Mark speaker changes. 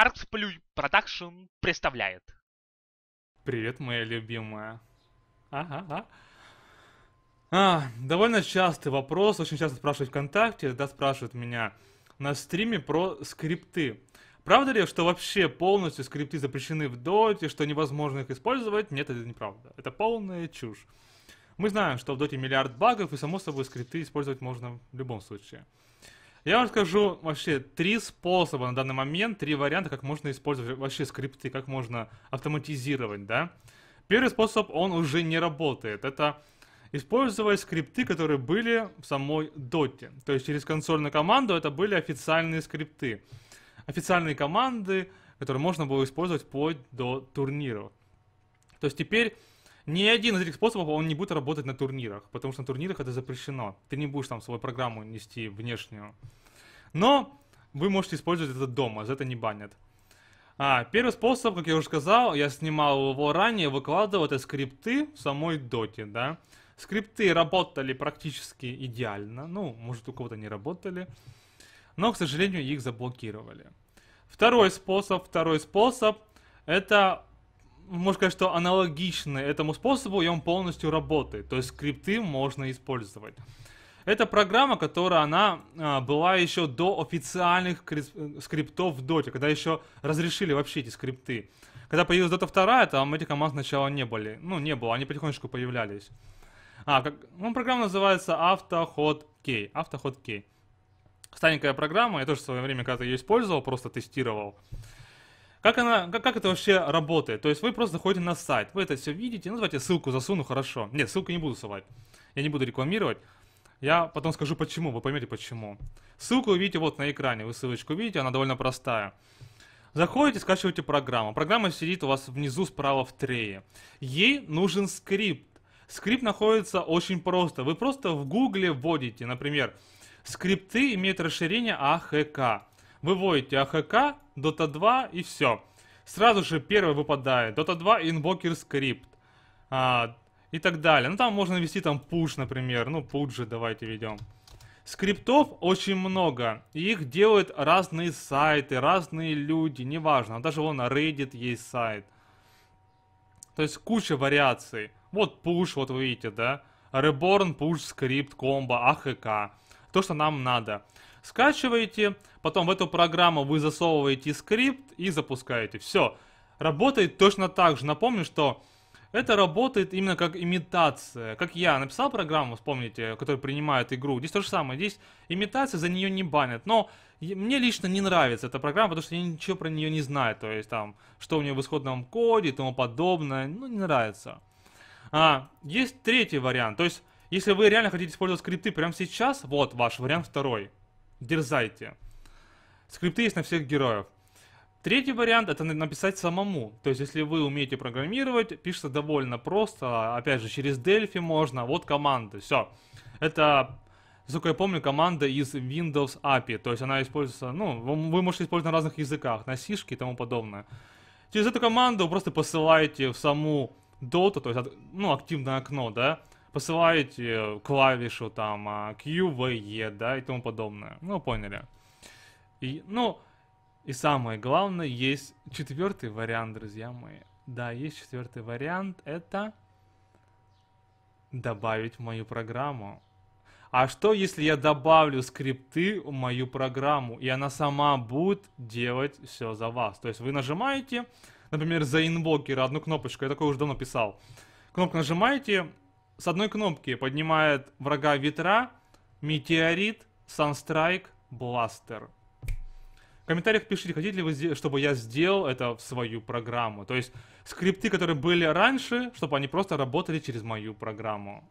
Speaker 1: Artsplay Production представляет. Привет, моя любимая. Ага, ага. А, довольно частый вопрос, очень часто спрашивают ВКонтакте, да, спрашивают меня на стриме про скрипты. Правда ли, что вообще полностью скрипты запрещены в доте, что невозможно их использовать? Нет, это неправда. Это полная чушь. Мы знаем, что в доте миллиард багов, и само собой скрипты использовать можно в любом случае. Я вам скажу вообще три способа на данный момент, три варианта, как можно использовать вообще скрипты, как можно автоматизировать, да. Первый способ, он уже не работает. Это использовать скрипты, которые были в самой доте. То есть через консольную команду это были официальные скрипты. Официальные команды, которые можно было использовать вплоть до турниров. То есть теперь ни один из этих способов он не будет работать на турнирах, потому что на турнирах это запрещено. Ты не будешь там свою программу нести внешнюю. Но вы можете использовать это дома, за это не банят. А, первый способ, как я уже сказал, я снимал его ранее, выкладывал это скрипты в самой доте, да. Скрипты работали практически идеально, ну, может у кого-то не работали, но, к сожалению, их заблокировали. Второй способ, второй способ, это можно сказать, что аналогичны этому способу, и он полностью работает. То есть скрипты можно использовать. Это программа, которая она а, была еще до официальных скриптов в Dota, когда еще разрешили вообще эти скрипты. Когда появилась Dota 2, там эти команды сначала не были. Ну, не было, они потихонечку появлялись. А, как, ну, программа называется Автоход K. Автоход K. Старенькая программа, я тоже в свое время когда-то ее использовал, просто тестировал. Как, она, как, как это вообще работает? То есть вы просто заходите на сайт, вы это все видите. Ну, давайте ссылку засуну, хорошо. Нет, ссылку не буду совать. Я не буду рекламировать. Я потом скажу почему, вы поймете почему. Ссылку вы видите вот на экране, вы ссылочку видите, она довольно простая. Заходите, скачиваете программу. Программа сидит у вас внизу справа в трее. Ей нужен скрипт. Скрипт находится очень просто. Вы просто в гугле вводите, например, скрипты имеют расширение AHK. А вы вводите АХК, Dota 2 и все. Сразу же первый выпадает Dota 2 Invoker Script. А, и так далее. Ну там можно ввести там пуш, например. Ну пуш же давайте ведем. Скриптов очень много. их делают разные сайты, разные люди, неважно. Даже вон Reddit есть сайт. То есть куча вариаций. Вот пуш, вот вы видите, да? Reborn, Пуш скрипт, комбо, АХК. То, что нам надо скачиваете, потом в эту программу вы засовываете скрипт и запускаете. Все. Работает точно так же. Напомню, что это работает именно как имитация. Как я написал программу, вспомните, которая принимает игру. Здесь то же самое. Здесь имитация, за нее не банят. Но мне лично не нравится эта программа, потому что я ничего про нее не знаю. То есть там, что у нее в исходном коде и тому подобное. Ну, не нравится. А, есть третий вариант. То есть, если вы реально хотите использовать скрипты прямо сейчас, вот ваш вариант второй. Дерзайте. Скрипты есть на всех героев. Третий вариант это написать самому. То есть, если вы умеете программировать, пишется довольно просто. Опять же, через Delphi можно. Вот команды. Все. Это, насколько я помню, команда из Windows API. То есть она используется, ну, вы можете использовать на разных языках, на C++, и тому подобное. Через эту команду вы просто посылаете в саму Dota, то есть, ну, активное окно, да, посылаете э, клавишу там а, QVE, да, и тому подобное. Ну, поняли. И, ну, и самое главное, есть четвертый вариант, друзья мои. Да, есть четвертый вариант, это добавить в мою программу. А что, если я добавлю скрипты в мою программу, и она сама будет делать все за вас? То есть вы нажимаете, например, за инвокера одну кнопочку, я такой уже давно писал. Кнопку нажимаете, с одной кнопки поднимает врага ветра, метеорит, санстрайк, бластер. В комментариях пишите, хотите ли вы, чтобы я сделал это в свою программу. То есть скрипты, которые были раньше, чтобы они просто работали через мою программу.